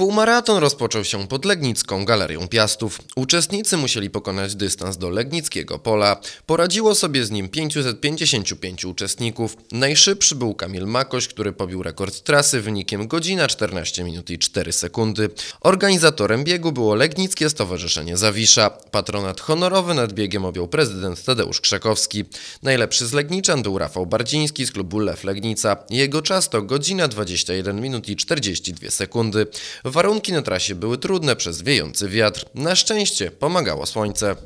Półmaraton rozpoczął się pod Legnicką Galerią Piastów. Uczestnicy musieli pokonać dystans do Legnickiego Pola. Poradziło sobie z nim 555 uczestników. Najszybszy był Kamil Makoś, który pobił rekord trasy wynikiem godzina 14 minut i 4 sekundy. Organizatorem biegu było Legnickie Stowarzyszenie Zawisza. Patronat honorowy nad biegiem objął prezydent Tadeusz Krzakowski. Najlepszy z Legniczan był Rafał Bardziński z klubu Lew Legnica. Jego czas to godzina 21 minut i 42 sekundy. Warunki na trasie były trudne przez wiejący wiatr. Na szczęście pomagało słońce.